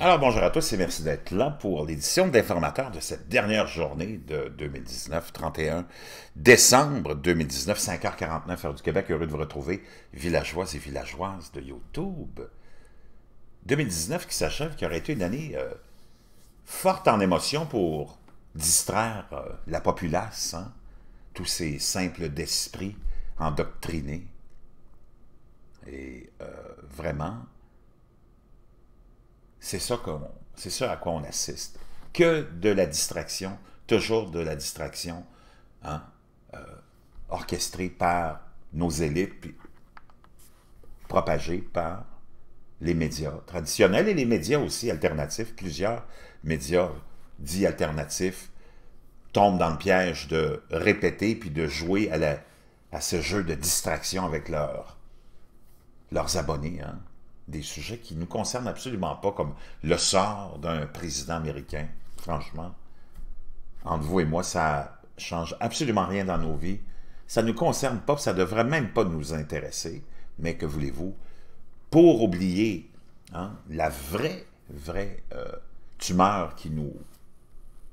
Alors bonjour à tous et merci d'être là pour l'édition d'informateurs de cette dernière journée de 2019, 31 décembre 2019, 5h49 heure du Québec. Heureux de vous retrouver, villageois et villageoises de YouTube. 2019 qui s'achève, qui aurait été une année euh, forte en émotion pour distraire euh, la populace, hein, tous ces simples d'esprit endoctrinés. Et euh, vraiment, c'est ça, c'est ça à quoi on assiste. Que de la distraction, toujours de la distraction, hein, euh, orchestrée par nos élites, puis propagée par les médias traditionnels et les médias aussi alternatifs. Plusieurs médias dits alternatifs tombent dans le piège de répéter puis de jouer à, ce jeu de distraction avec leurs abonnés. Hein. Des sujets qui ne nous concernent absolument pas, comme le sort d'un président américain. Franchement, entre vous et moi, ça change absolument rien dans nos vies. Ça ne nous concerne pas, ça ne devrait même pas nous intéresser. Mais que voulez-vous, pour oublier hein, la vraie, vraie euh, tumeur qui nous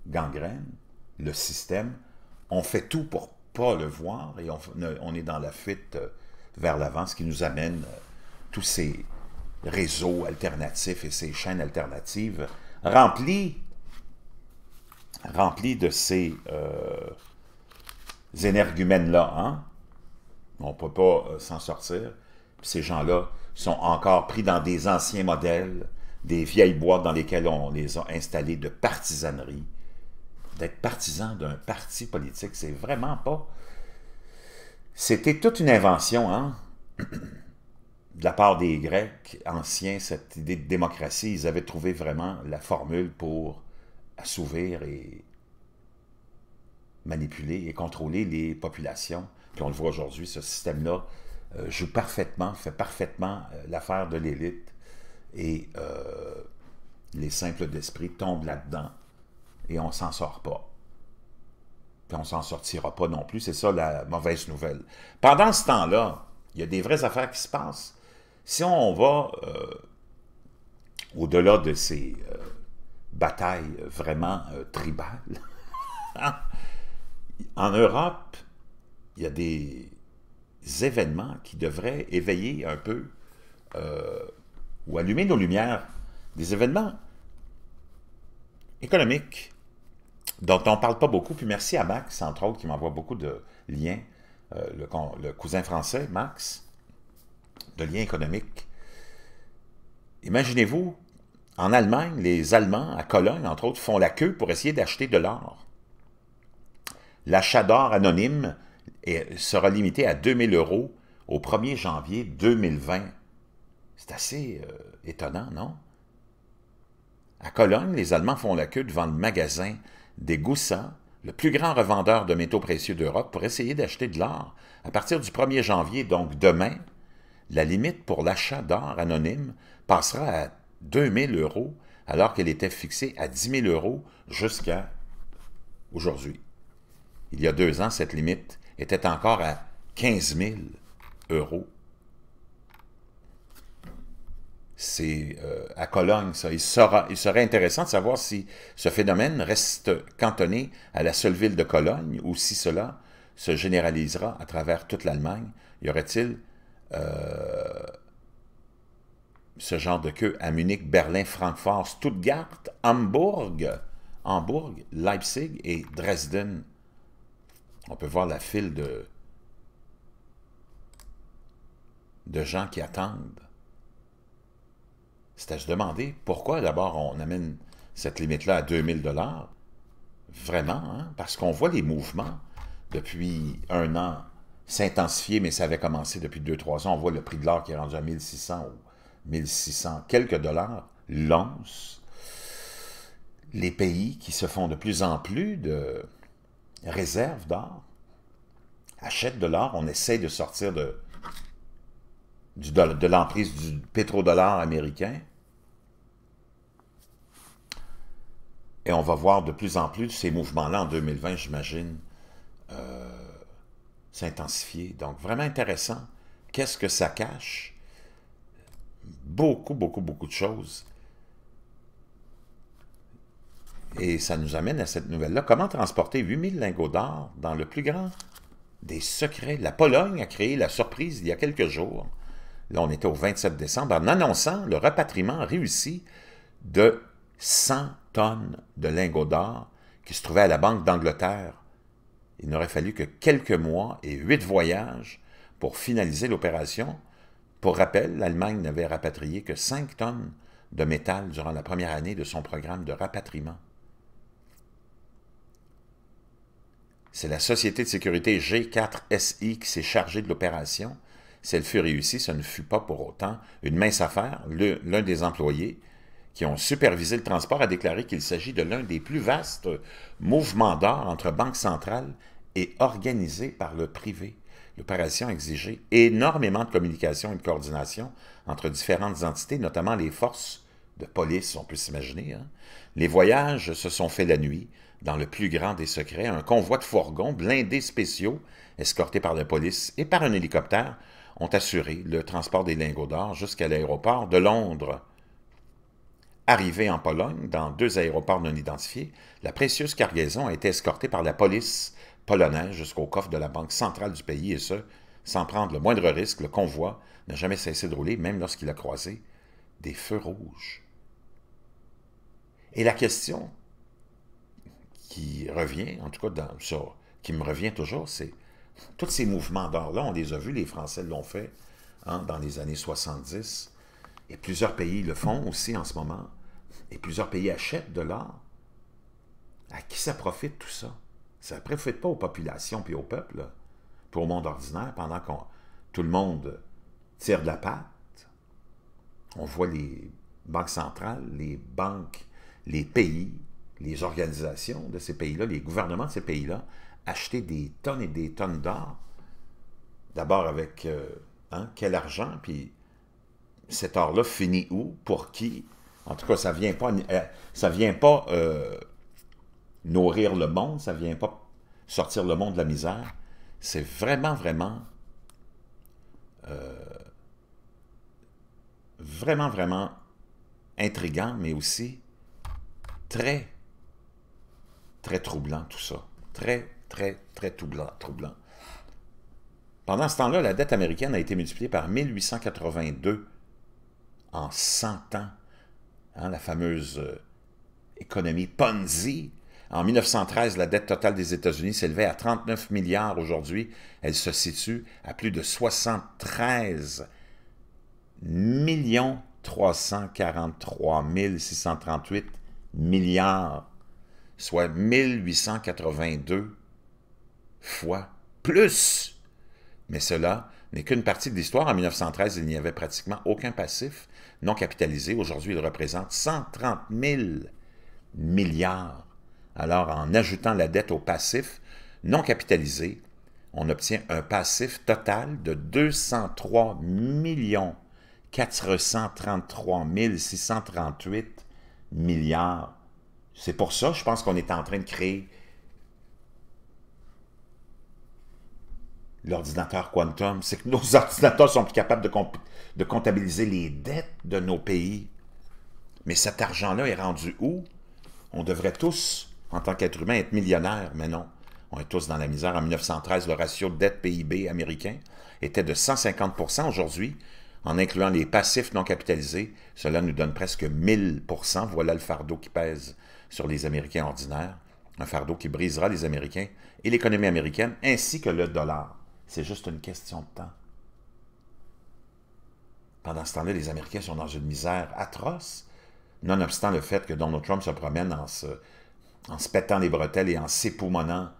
gangrène, le système, on fait tout pour pas le voir et on, est dans la fuite euh, vers l'avant, ce qui nous amène euh, tous ces réseaux alternatifs et ces chaînes alternatives remplies, remplies de ces énergumènes-là. Hein. On ne peut pas s'en sortir ces gens-là sont encore pris dans des anciens modèles, des vieilles boîtes dans lesquelles on les a installés de partisanerie. D'être partisan d'un parti politique, c'est vraiment pas... C'était toute une invention, hein? de la part des Grecs anciens, cette idée de démocratie, ils avaient trouvé vraiment la formule pour assouvir et manipuler et contrôler les populations. Puis on le voit aujourd'hui, ce système-là euh, joue parfaitement, fait parfaitement euh, l'affaire de l'élite. Et euh, les simples d'esprit tombent là-dedans et on s'en sort pas. Puis on s'en sortira pas non plus, c'est ça la mauvaise nouvelle. Pendant ce temps-là, il y a des vraies affaires qui se passent. Si on va au-delà de ces batailles vraiment tribales, en Europe, il y a des événements qui devraient éveiller un peu euh, ou allumer nos lumières, des événements économiques dont on ne parle pas beaucoup. Puis merci à Max, entre autres, qui m'envoie beaucoup de liens, euh, le, cousin français, Max, de liens économiques. Imaginez-vous, en Allemagne, les Allemands, à Cologne, entre autres, font la queue pour essayer d'acheter de l'or. L'achat d'or anonyme et sera limitée à 2000 euros au 1er janvier 2020. C'est assez euh, étonnant, non? À Cologne, les Allemands font la queue devant le magasin des Goussins, le plus grand revendeur de métaux précieux d'Europe, pour essayer d'acheter de l'or. À partir du 1er janvier, donc demain, la limite pour l'achat d'or anonyme passera à 2000 euros, alors qu'elle était fixée à 10 000 euros jusqu'à aujourd'hui. Il y a deux ans, cette limite était encore à 15 000 euros. C'est euh, à Cologne, ça. Il, serait intéressant de savoir si ce phénomène reste cantonné à la seule ville de Cologne ou si cela se généralisera à travers toute l'Allemagne. Y aurait-il euh, ce genre de queue à Munich, Berlin, Francfort, Stuttgart, Hambourg, Hambourg, Leipzig et Dresden on peut voir la file de, de gens qui attendent. C'est à se demander pourquoi d'abord on amène cette limite-là à 2000 dollars. Vraiment, hein? parce qu'on voit les mouvements depuis un an s'intensifier, mais ça avait commencé depuis 2-3 ans. On voit le prix de l'or qui est rendu à 1600 ou 1600 quelques dollars l'once. Les pays qui se font de plus en plus de, réserve d'or, achète de l'or, on essaie de sortir de, de l'emprise du pétrodollar américain. Et on va voir de plus en plus ces mouvements-là en 2020, j'imagine, euh, s'intensifier. Donc, vraiment intéressant. Qu'est-ce que ça cache? Beaucoup, beaucoup, beaucoup de choses. Et ça nous amène à cette nouvelle-là. Comment transporter 8000 lingots d'or dans le plus grand des secrets? La Pologne a créé la surprise il y a quelques jours. Là, on était au 27 décembre, en annonçant le rapatriement réussi de 100 tonnes de lingots d'or qui se trouvaient à la Banque d'Angleterre. Il n'aurait fallu que quelques mois et huit voyages pour finaliser l'opération. Pour rappel, l'Allemagne n'avait rapatrié que 5 tonnes de métal durant la première année de son programme de rapatriement. C'est la société de sécurité G4SI qui s'est chargée de l'opération. Si elle fut réussie, ce ne fut pas pour autant une mince affaire. L'un des employés qui ont supervisé le transport a déclaré qu'il s'agit de l'un des plus vastes mouvements d'or entre banques centrales et organisé par le privé. L'opération exigeait énormément de communication et de coordination entre différentes entités, notamment les forces de police, on peut s'imaginer. Hein. Les voyages se sont faits la nuit, dans le plus grand des secrets, un convoi de fourgons blindés spéciaux, escortés par la police et par un hélicoptère, ont assuré le transport des lingots d'or jusqu'à l'aéroport de Londres. Arrivée en Pologne, dans deux aéroports non identifiés, la précieuse cargaison a été escortée par la police polonaise jusqu'au coffre de la Banque centrale du pays, et ce, sans prendre le moindre risque, le convoi n'a jamais cessé de rouler, même lorsqu'il a croisé des feux rouges. Et la question qui revient, en tout cas dans, qui me revient toujours, c'est tous ces mouvements dor là on les a vus, les Français l'ont fait hein, dans les années 70, et plusieurs pays le font aussi en ce moment, et plusieurs pays achètent de l'or. À qui ça profite tout ça? Ça ne profite pas aux populations puis au peuple, pour au monde ordinaire, pendant que tout le monde tire de la patte. On voit les banques centrales, les banques, les pays les organisations de ces pays-là, les gouvernements de ces pays-là, acheter des tonnes et des tonnes d'or, d'abord avec euh, hein, quel argent, puis cet or-là finit où, pour qui. En tout cas, ça ne vient pas, euh, ça vient pas euh, nourrir le monde, ça ne vient pas sortir le monde de la misère. C'est vraiment, vraiment, vraiment, vraiment intrigant, mais aussi très Très troublant tout ça. Très, très, très troublant. troublant. Pendant ce temps-là, la dette américaine a été multipliée par 1882 en 100 ans. Hein, la fameuse euh, économie Ponzi. En 1913, la dette totale des États-Unis s'élevait à 39 milliards. Aujourd'hui, elle se situe à plus de 73 343 638 milliards soit 1882 fois plus. Mais cela n'est qu'une partie de l'histoire. En 1913, il n'y avait pratiquement aucun passif non capitalisé. Aujourd'hui, il représente 130 000 milliards. Alors, en ajoutant la dette au passif non capitalisé, on obtient un passif total de 203 millions 433 638 milliards c'est pour ça, je pense qu'on est en train de créer l'ordinateur quantum. C'est que nos ordinateurs sont plus capables de, de comptabiliser les dettes de nos pays. Mais cet argent-là est rendu où? On devrait tous, en tant qu'êtres humains, être millionnaires, mais non. On est tous dans la misère. En 1913, le ratio de dette PIB américain était de 150 Aujourd'hui, en incluant les passifs non capitalisés, cela nous donne presque 1000 Voilà le fardeau qui pèse sur les Américains ordinaires, un fardeau qui brisera les Américains et l'économie américaine, ainsi que le dollar. C'est juste une question de temps. Pendant ce temps-là, les Américains sont dans une misère atroce, nonobstant le fait que Donald Trump se promène en se, en pétant les bretelles et en s'époumonant,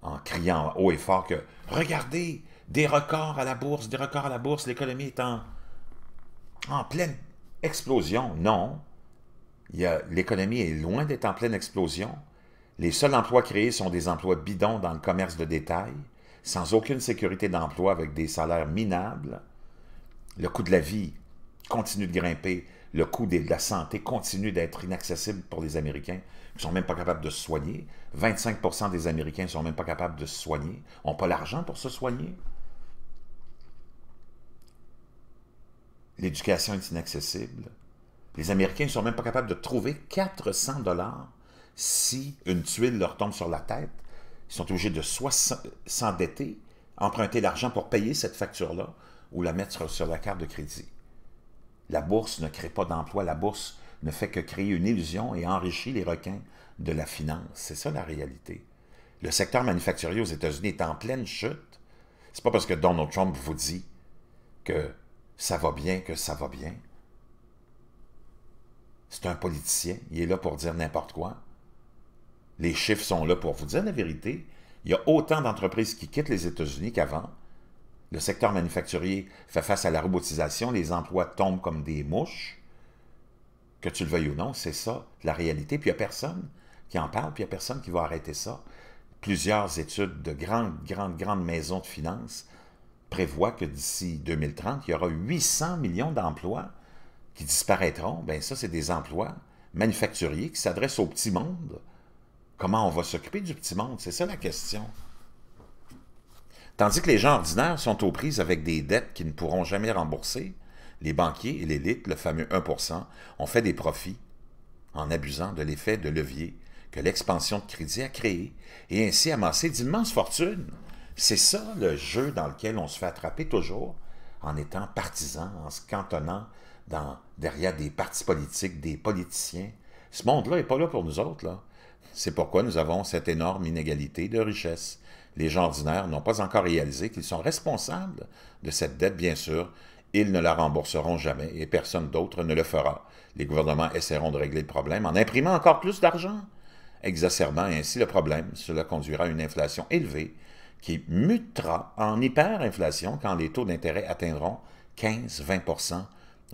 en criant haut et fort que « Regardez, des records à la bourse, des records à la bourse, l'économie est en pleine explosion. » Non, l'économie est loin d'être en pleine explosion. Les seuls emplois créés sont des emplois bidons dans le commerce de détail, sans aucune sécurité d'emploi avec des salaires minables. Le coût de la vie continue de grimper. Le coût de la santé continue d'être inaccessible pour les Américains qui ne sont même pas capables de se soigner. 25 des Américains ne sont même pas capables de se soigner, n'ont pas l'argent pour se soigner. L'éducation est inaccessible. Les Américains ne sont même pas capables de trouver 400 dollars si une tuile leur tombe sur la tête. Ils sont obligés de s'endetter, emprunter l'argent pour payer cette facture-là ou la mettre sur la carte de crédit. La bourse ne crée pas d'emploi, la bourse ne fait que créer une illusion et enrichit les requins de la finance. C'est ça la réalité. Le secteur manufacturier aux États-Unis est en pleine chute. C'est pas parce que Donald Trump vous dit que ça va bien que ça va bien. C'est un politicien. Il est là pour dire n'importe quoi. Les chiffres sont là pour vous dire la vérité. Il y a autant d'entreprises qui quittent les États-Unis qu'avant. Le secteur manufacturier fait face à la robotisation, les emplois tombent comme des mouches. Que tu le veuilles ou non, c'est ça, la réalité. Puis il n'y a personne qui en parle, puis il n'y a personne qui va arrêter ça. Plusieurs études de grandes, grandes, grandes maisons de finances prévoient que d'ici 2030, il y aura 800 millions d'emplois qui disparaîtront, bien ça, c'est des emplois manufacturiers qui s'adressent au petit monde. Comment on va s'occuper du petit monde? C'est ça la question. Tandis que les gens ordinaires sont aux prises avec des dettes qu'ils ne pourront jamais rembourser, les banquiers et l'élite, le fameux 1%, ont fait des profits en abusant de l'effet de levier que l'expansion de crédit a créé et ainsi amassé d'immenses fortunes. C'est ça le jeu dans lequel on se fait attraper toujours en étant partisans, en se cantonnant derrière des partis politiques, des politiciens. Ce monde-là n'est pas là pour nous autres. C'est pourquoi nous avons cette énorme inégalité de richesse. Les gens ordinaires n'ont pas encore réalisé qu'ils sont responsables de cette dette, bien sûr. Ils ne la rembourseront jamais et personne d'autre ne le fera. Les gouvernements essaieront de régler le problème en imprimant encore plus d'argent. Exacerbant ainsi le problème, cela conduira à une inflation élevée qui mutera en hyperinflation quand les taux d'intérêt atteindront 15-20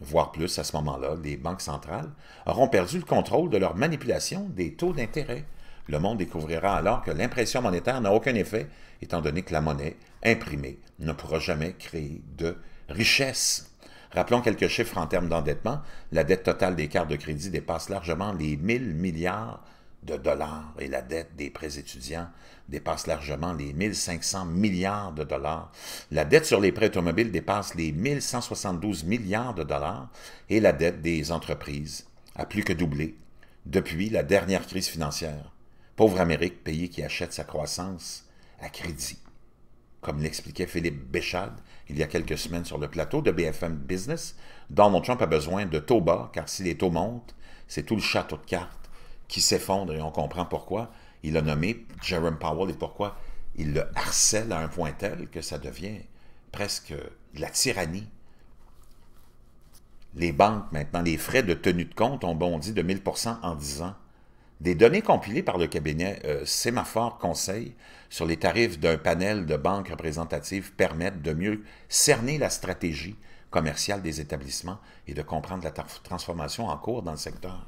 voire plus à ce moment-là, les banques centrales auront perdu le contrôle de leur manipulation des taux d'intérêt. Le monde découvrira alors que l'impression monétaire n'a aucun effet, étant donné que la monnaie imprimée ne pourra jamais créer de richesse. Rappelons quelques chiffres en termes d'endettement. La dette totale des cartes de crédit dépasse largement les 000 milliards de dollars et la dette des prêts étudiants dépasse largement les 1500 milliards de dollars. La dette sur les prêts automobiles dépasse les 172 milliards de dollars et la dette des entreprises a plus que doublé depuis la dernière crise financière. Pauvre Amérique, pays qui achète sa croissance à crédit. Comme l'expliquait Philippe Béchade il y a quelques semaines sur le plateau de BFM Business, Donald Trump a besoin de taux bas, car si les taux montent, c'est tout le château de cartes qui s'effondre et on comprend pourquoi. Il a nommé Jerome Powell et pourquoi il le harcèle à un point tel que ça devient presque de la tyrannie. Les banques, maintenant, les frais de tenue de compte ont bondi de 1000 en 10 ans. Des données compilées par le cabinet euh, Sémaphore Conseil sur les tarifs d'un panel de banques représentatives permettent de mieux cerner la stratégie commerciale des établissements et de comprendre la transformation en cours dans le secteur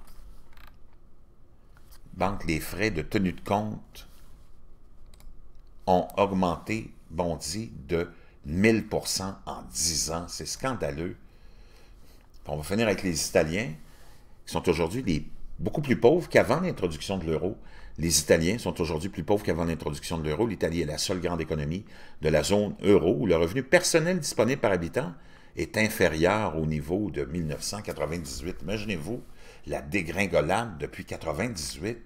banque, les frais de tenue de compte ont augmenté, bondi de 1000 en 10 ans. C'est scandaleux. On va finir avec les Italiens, qui sont aujourd'hui beaucoup plus pauvres qu'avant l'introduction de l'euro. Les Italiens sont aujourd'hui plus pauvres qu'avant l'introduction de l'euro. L'Italie est la seule grande économie de la zone euro où le revenu personnel disponible par habitant est inférieur au niveau de 1998. Imaginez-vous la dégringolade depuis 1998.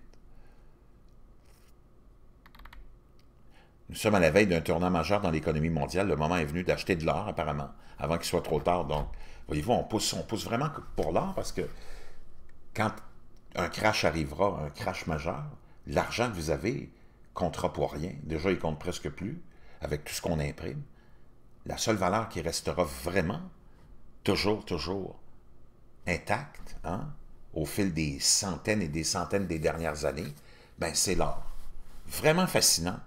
Nous sommes à la veille d'un tournant majeur dans l'économie mondiale. Le moment est venu d'acheter de l'or, apparemment, avant qu'il soit trop tard. Donc, voyez-vous, on pousse, on vraiment pour l'or parce que quand un crash arrivera, un crash majeur, l'argent que vous avez comptera pour rien. Déjà, il compte presque plus avec tout ce qu'on imprime. La seule valeur qui restera vraiment, toujours, toujours intacte, hein, au fil des centaines et des centaines des dernières années, ben c'est l'or. Vraiment fascinant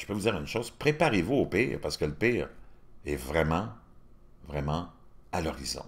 je peux vous dire une chose, préparez-vous au pire, parce que le pire est vraiment, vraiment à l'horizon.